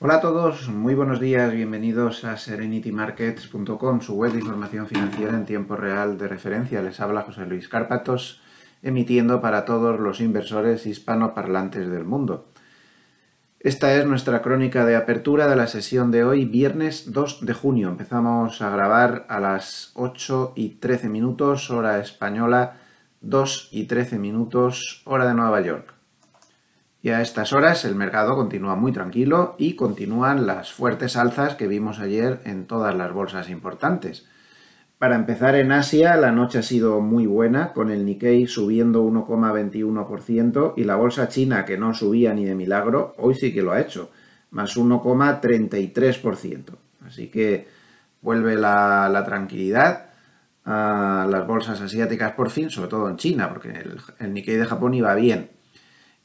Hola a todos, muy buenos días, bienvenidos a serenitymarkets.com, su web de información financiera en tiempo real de referencia. Les habla José Luis Cárpatos, emitiendo para todos los inversores hispanoparlantes del mundo. Esta es nuestra crónica de apertura de la sesión de hoy, viernes 2 de junio. Empezamos a grabar a las 8 y 13 minutos, hora española, 2 y 13 minutos, hora de Nueva York. Y a estas horas el mercado continúa muy tranquilo y continúan las fuertes alzas que vimos ayer en todas las bolsas importantes. Para empezar en Asia, la noche ha sido muy buena, con el Nikkei subiendo 1,21% y la bolsa china, que no subía ni de milagro, hoy sí que lo ha hecho, más 1,33%. Así que vuelve la, tranquilidad a ah, las bolsas asiáticas por fin, sobre todo en China, porque el Nikkei de Japón iba bien,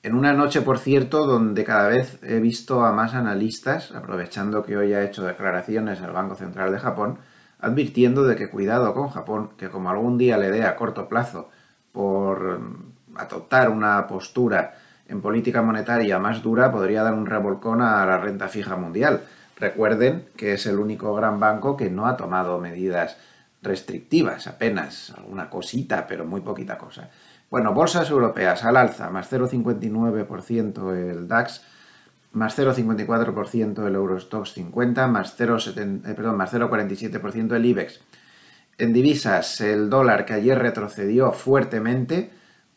en una noche, por cierto, donde cada vez he visto a más analistas, aprovechando que hoy ha hecho declaraciones al Banco Central de Japón, advirtiendo de que cuidado con Japón, que como algún día le dé a corto plazo por mm, adoptar una postura en política monetaria más dura, podría dar un revolcón a la renta fija mundial. Recuerden que es el único gran banco que no ha tomado medidas restrictivas, apenas alguna cosita, pero muy poquita cosa. Bueno, bolsas europeas al alza, más 0,59% el DAX, más 0,54% el Eurostox 50, más 0,47% eh, el IBEX. En divisas, el dólar que ayer retrocedió fuertemente,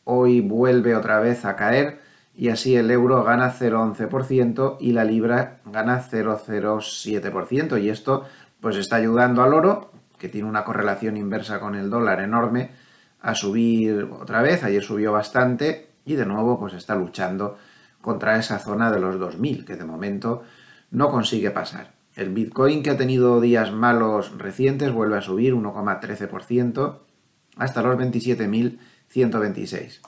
hoy vuelve otra vez a caer y así el euro gana 0,11% y la libra gana 0,07% y esto pues está ayudando al oro, que tiene una correlación inversa con el dólar enorme, a subir otra vez, ayer subió bastante y de nuevo pues está luchando contra esa zona de los 2000 que de momento no consigue pasar. El Bitcoin que ha tenido días malos recientes vuelve a subir 1,13% hasta los 27.126.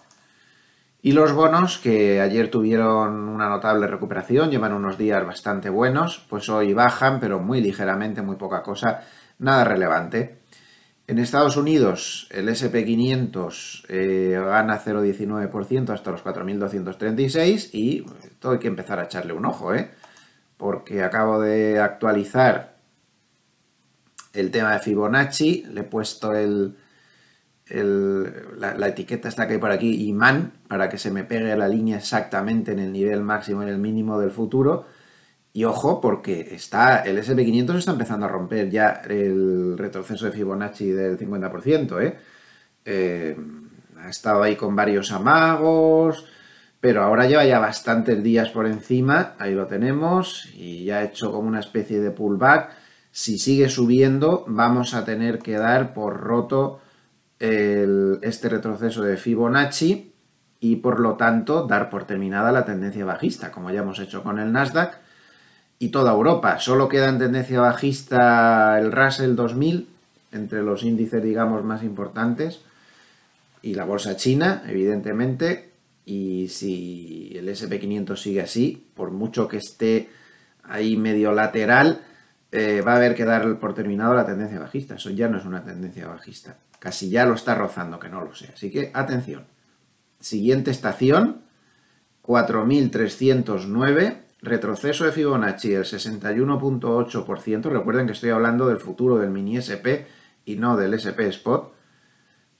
Y los bonos, que ayer tuvieron una notable recuperación, llevan unos días bastante buenos, pues hoy bajan, pero muy ligeramente, muy poca cosa, nada relevante. En Estados Unidos el SP500 eh, gana 0,19% hasta los 4.236 y todo hay que empezar a echarle un ojo, ¿eh? porque acabo de actualizar el tema de Fibonacci, le he puesto el, la, etiqueta está que hay por aquí, imán, para que se me pegue la línea exactamente en el nivel máximo y en el mínimo del futuro. Y ojo, porque está, el SP500 está empezando a romper ya el retroceso de Fibonacci del 50%. ¿eh? Eh, ha estado ahí con varios amagos, pero ahora lleva ya bastantes días por encima. Ahí lo tenemos y ya ha hecho como una especie de pullback. Si sigue subiendo, vamos a tener que dar por roto este retroceso de Fibonacci y por lo tanto dar por terminada la tendencia bajista, como ya hemos hecho con el Nasdaq y toda Europa. Solo queda en tendencia bajista el Russell 2000, entre los índices, digamos, más importantes, y la bolsa china, evidentemente. Y si el SP500 sigue así, por mucho que esté ahí medio lateral, eh, va a haber que dar por terminado la tendencia bajista. Eso ya no es una tendencia bajista. Casi ya lo está rozando, que no lo sea. Así que atención. Siguiente estación, 4309 retroceso de Fibonacci el 61.8%, recuerden que estoy hablando del futuro del mini SP y no del SP Spot,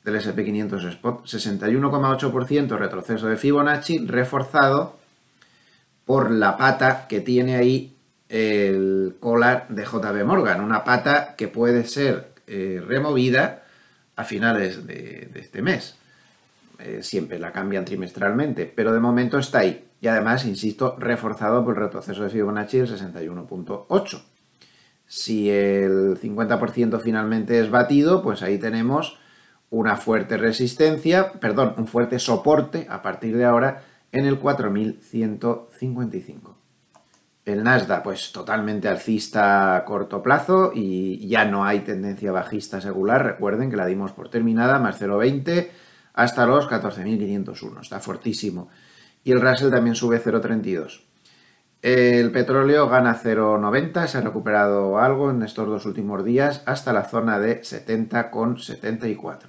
del SP500 Spot, 61,8% retroceso de Fibonacci reforzado por la pata que tiene ahí el collar de JB Morgan, una pata que puede ser eh, removida a finales de, este mes. Eh, siempre la cambian trimestralmente, pero de momento está ahí y además, insisto, reforzado por el retroceso de Fibonacci del 61.8. Si el 50% finalmente es batido, pues ahí tenemos una fuerte resistencia, perdón, un fuerte soporte a partir de ahora en el 4155. El Nasdaq, pues totalmente alcista a corto plazo y ya no hay tendencia bajista secular. Recuerden que la dimos por terminada, más 0,20 hasta los 14.501. Está fortísimo y el Russell también sube 0,32. El petróleo gana 0,90, se ha recuperado algo en estos dos últimos días hasta la zona de 70,74.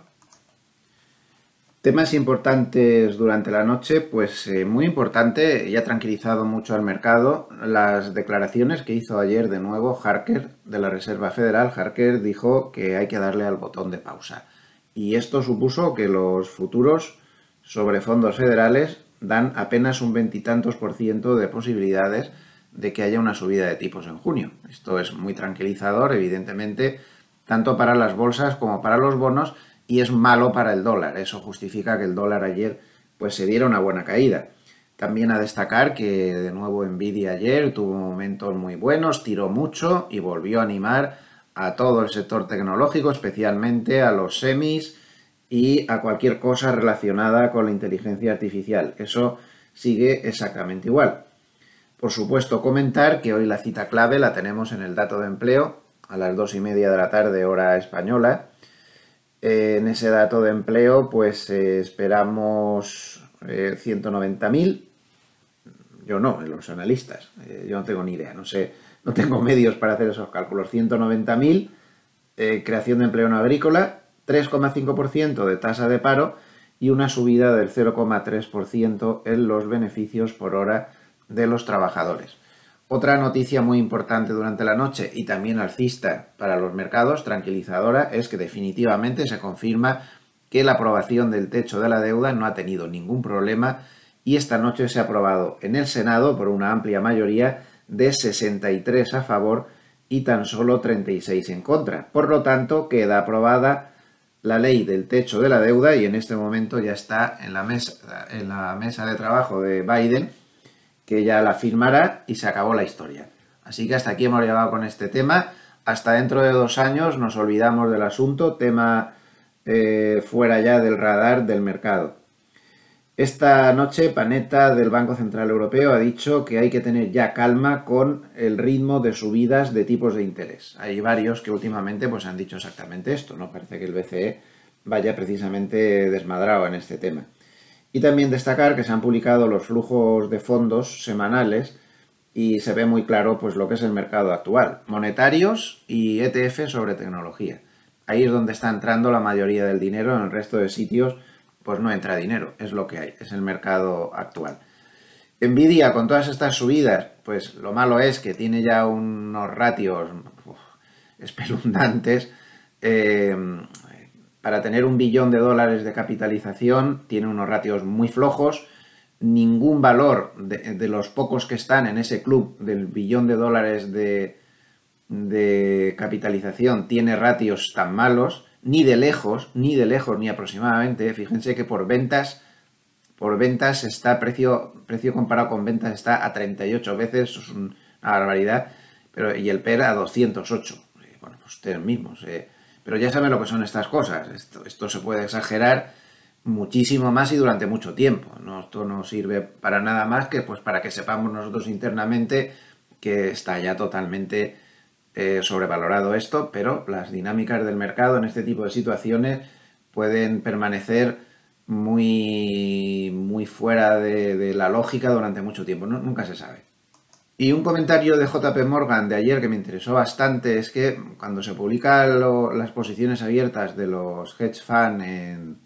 Temas importantes durante la noche, pues eh, muy importante, y ha tranquilizado mucho al mercado las declaraciones que hizo ayer de nuevo Harker de la Reserva Federal. Harker dijo que hay que darle al botón de pausa. Y esto supuso que los futuros sobre fondos federales dan apenas un veintitantos por ciento de posibilidades de que haya una subida de tipos en junio. Esto es muy tranquilizador, evidentemente, tanto para las bolsas como para los bonos, y es malo para el dólar. Eso justifica que el dólar ayer pues, se diera una buena caída. También a destacar que de nuevo Nvidia ayer tuvo momentos muy buenos, tiró mucho y volvió a animar a todo el sector tecnológico, especialmente a los semis, y a cualquier cosa relacionada con la inteligencia artificial. Eso sigue exactamente igual. Por supuesto, comentar que hoy la cita clave la tenemos en el dato de empleo a las dos y media de la tarde hora española. en ese dato de empleo, pues eh, esperamos 190.000. Eh, yo no, los analistas. Eh, yo no tengo ni idea, no sé, no tengo medios para hacer esos cálculos. 190.000, creación de empleo no agrícola, 3,5% de tasa de paro y una subida del 0,3% en los beneficios por hora de los trabajadores. Otra noticia muy importante durante la noche y también alcista para los mercados, tranquilizadora, es que definitivamente se confirma que la aprobación del techo de la deuda no ha tenido ningún problema y esta noche se ha aprobado en el Senado por una amplia mayoría de 63 a favor y tan solo 36 en contra. Por lo tanto, queda aprobada la ley del techo de la deuda y en este momento ya está en la mesa, en la mesa de trabajo de Biden, que ya la firmará y se acabó la historia. Así que hasta aquí hemos llegado con este tema. Hasta dentro de dos años nos olvidamos del asunto, tema eh, fuera ya del radar del mercado. Esta noche, Panetta del Banco Central Europeo ha dicho que hay que tener ya calma con el ritmo de subidas de tipos de interés. Hay varios que últimamente pues, han dicho exactamente esto, ¿no? Parece que el BCE vaya precisamente desmadrado en este tema. Y también destacar que se han publicado los flujos de fondos semanales y se ve muy claro pues, lo que es el mercado actual, monetarios y ETF sobre tecnología. Ahí es donde está entrando la mayoría del dinero en el resto de sitios pues no entra dinero, es lo que hay, es el mercado actual. Nvidia, con todas estas subidas, pues lo malo es que tiene ya unos ratios espelundantes. Eh, para tener un billón de dólares de capitalización, tiene unos ratios muy flojos. Ningún valor de, los pocos que están en ese club del billón de dólares de, de capitalización tiene ratios tan malos ni de lejos, ni de lejos, ni aproximadamente. Fíjense que por ventas, por ventas está precio, precio comparado con ventas está a 38 veces, es una barbaridad, pero, y el PER a 208. Eh, bueno, pues ustedes mismos. Eh. Pero ya saben lo que son estas cosas. Esto, esto se puede exagerar muchísimo más y durante mucho tiempo. ¿no? Esto no sirve para nada más que pues para que sepamos nosotros internamente que está ya totalmente eh, sobrevalorado esto, pero las dinámicas del mercado en este tipo de situaciones pueden permanecer muy, muy fuera de, la lógica durante mucho tiempo, nunca se sabe. Y un comentario de JP Morgan de ayer que me interesó bastante es que cuando se publican las posiciones abiertas de los hedge funds en,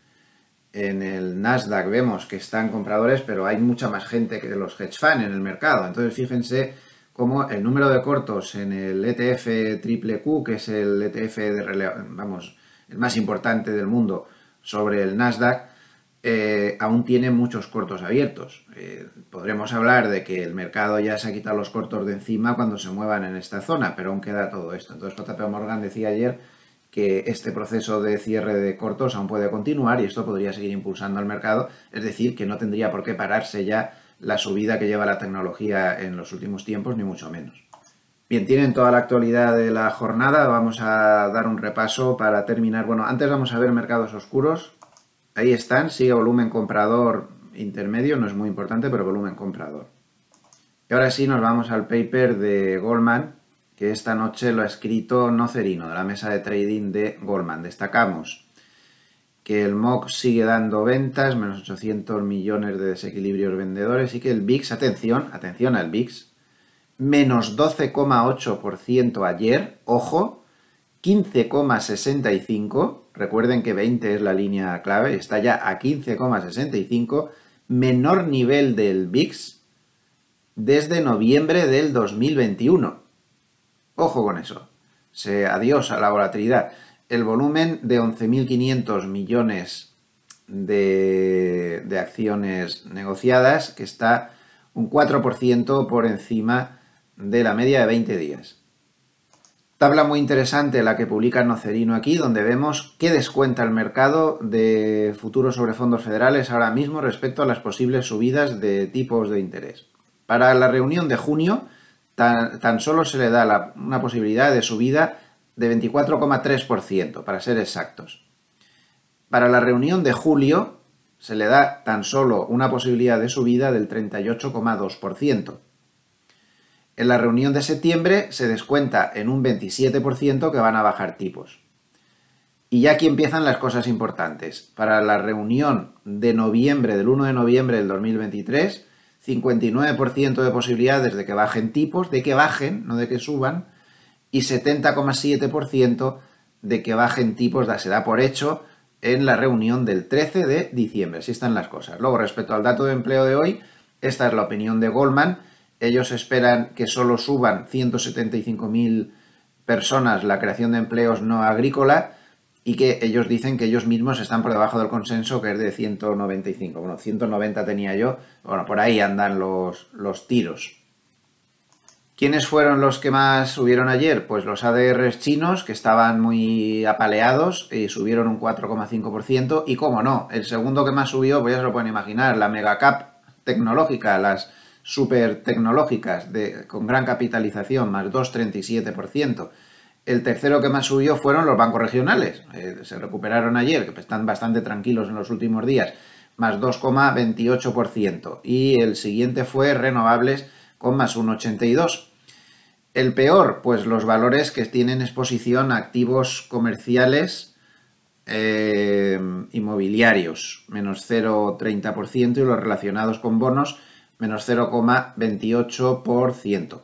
en, el Nasdaq vemos que están compradores, pero hay mucha más gente que los hedge funds en el mercado. Entonces fíjense como el número de cortos en el ETF triple Q, que es el ETF de vamos, el más importante del mundo sobre el Nasdaq, eh, aún tiene muchos cortos abiertos. Eh, podremos hablar de que el mercado ya se ha quitado los cortos de encima cuando se muevan en esta zona, pero aún queda todo esto. Entonces JP Morgan decía ayer que este proceso de cierre de cortos aún puede continuar y esto podría seguir impulsando al mercado, es decir, que no tendría por qué pararse ya la subida que lleva la tecnología en los últimos tiempos, ni mucho menos. Bien, tienen toda la actualidad de la jornada, vamos a dar un repaso para terminar. Bueno, antes vamos a ver mercados oscuros. Ahí están, sí volumen comprador intermedio, no es muy importante, pero volumen comprador. Y ahora sí nos vamos al paper de Goldman, que esta noche lo ha escrito Nocerino, de la mesa de trading de Goldman. Destacamos que el MOC sigue dando ventas, menos 800 millones de desequilibrios vendedores y que el VIX, atención, atención al VIX, menos 12,8% ayer, ojo, 15,65, recuerden que 20 es la línea clave, está ya a 15,65, menor nivel del VIX desde noviembre del 2021. Ojo con eso. Se, adiós a la volatilidad el volumen de 11.500 millones de, acciones negociadas, que está un 4% por encima de la media de 20 días. Tabla muy interesante la que publica Nocerino aquí, donde vemos qué descuenta el mercado de futuros sobre fondos federales ahora mismo respecto a las posibles subidas de tipos de interés. Para la reunión de junio, tan, solo se le da la, una posibilidad de subida de 24,3%, para ser exactos. Para la reunión de julio se le da tan solo una posibilidad de subida del 38,2%. En la reunión de septiembre se descuenta en un 27% que van a bajar tipos. Y ya aquí empiezan las cosas importantes. Para la reunión de noviembre, del 1 de noviembre del 2023, 59% de posibilidades de que bajen tipos, de que bajen, no de que suban, y 70,7% de que bajen tipos, se da por hecho, en la reunión del 13 de diciembre. Así están las cosas. Luego, respecto al dato de empleo de hoy, esta es la opinión de Goldman. Ellos esperan que solo suban 175.000 personas la creación de empleos no agrícola y que ellos dicen que ellos mismos están por debajo del consenso que es de 195. Bueno, 190 tenía yo. Bueno, por ahí andan los, los tiros. ¿Quiénes fueron los que más subieron ayer? Pues los ADRs chinos, que estaban muy apaleados, y subieron un 4,5%. Y cómo no, el segundo que más subió, pues ya se lo pueden imaginar, la megacap tecnológica, las super tecnológicas de, con gran capitalización, más 2,37%. El tercero que más subió fueron los bancos regionales, eh, se recuperaron ayer, que están bastante tranquilos en los últimos días, más 2,28%. Y el siguiente fue renovables con más 1,82%. El peor, pues los valores que tienen exposición a activos comerciales eh, inmobiliarios, menos 0,30% y los relacionados con bonos, menos 0,28%.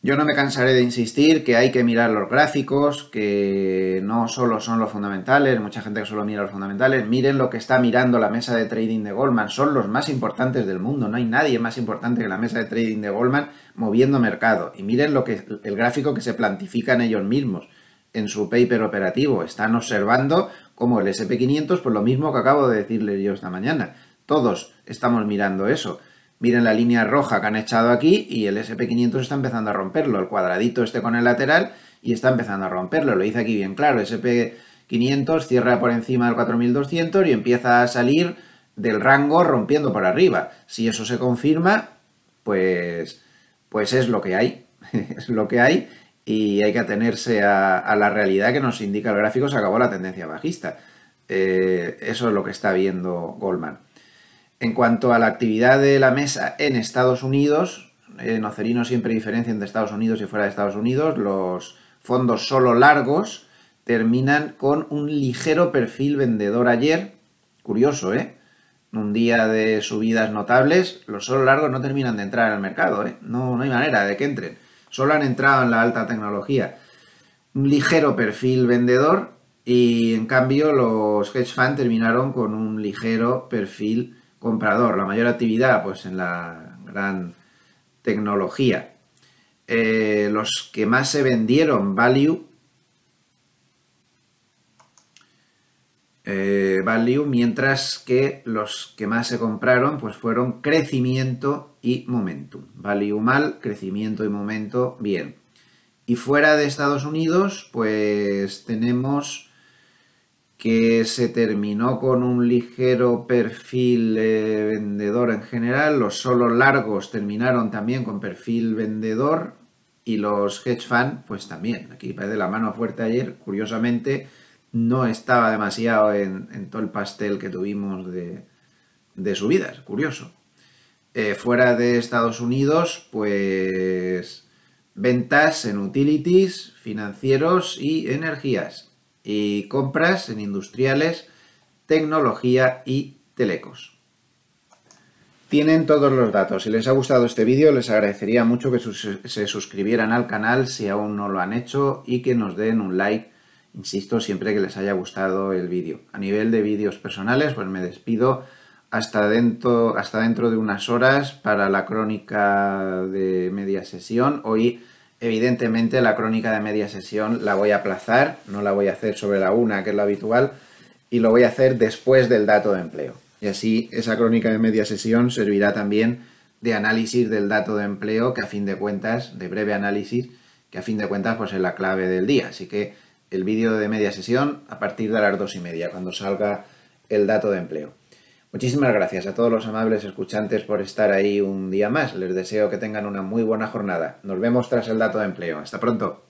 Yo no me cansaré de insistir que hay que mirar los gráficos, que no solo son los fundamentales, mucha gente que solo mira los fundamentales, miren lo que está mirando la mesa de trading de Goldman, son los más importantes del mundo, no hay nadie más importante que la mesa de trading de Goldman moviendo mercado. Y miren lo que el gráfico que se plantifican ellos mismos en su paper operativo, están observando como el SP500, pues lo mismo que acabo de decirles yo esta mañana. Todos estamos mirando eso. Miren la línea roja que han echado aquí y el SP500 está empezando a romperlo, el cuadradito este con el lateral y está empezando a romperlo, lo dice aquí bien claro, SP500 cierra por encima del 4200 y empieza a salir del rango rompiendo por arriba. Si eso se confirma, pues, pues es lo que hay, es lo que hay y hay que atenerse a, la realidad que nos indica el gráfico, se acabó la tendencia bajista. Eh, eso es lo que está viendo Goldman. En cuanto a la actividad de la mesa en Estados Unidos, en eh, Ocerino siempre diferencia entre Estados Unidos y fuera de Estados Unidos. Los fondos solo largos terminan con un ligero perfil vendedor ayer. Curioso, ¿eh? Un día de subidas notables, los solo largos no terminan de entrar al mercado, ¿eh? No, no hay manera de que entren. Solo han entrado en la alta tecnología. Un ligero perfil vendedor y en cambio los hedge funds terminaron con un ligero perfil comprador, la mayor actividad pues en la gran tecnología. Eh, los que más se vendieron, value, eh, value, mientras que los que más se compraron pues fueron crecimiento y momentum. Value mal, crecimiento y momento bien. Y fuera de Estados Unidos, pues tenemos que se terminó con un ligero perfil vendedor en general, los solos largos terminaron también con perfil vendedor y los hedge fund pues también, aquí de la mano fuerte ayer, curiosamente no estaba demasiado en, todo el pastel que tuvimos de, subidas, curioso. Eh, fuera de Estados Unidos, pues ventas en utilities, financieros y energías y compras en industriales, tecnología y telecos. Tienen todos los datos. Si les ha gustado este vídeo, les agradecería mucho que se suscribieran al canal si aún no lo han hecho y que nos den un like, insisto, siempre que les haya gustado el vídeo. A nivel de vídeos personales, pues me despido hasta dentro, hasta dentro de unas horas para la crónica de media sesión. Hoy Evidentemente la crónica de media sesión la voy a aplazar, no la voy a hacer sobre la una, que es lo habitual, y lo voy a hacer después del dato de empleo. Y así esa crónica de media sesión servirá también de análisis del dato de empleo, que a fin de cuentas, de breve análisis, que a fin de cuentas pues es la clave del día. Así que el vídeo de media sesión a partir de las dos y media, cuando salga el dato de empleo. Muchísimas gracias a todos los amables escuchantes por estar ahí un día más. Les deseo que tengan una muy buena jornada. Nos vemos tras el dato de empleo. Hasta pronto.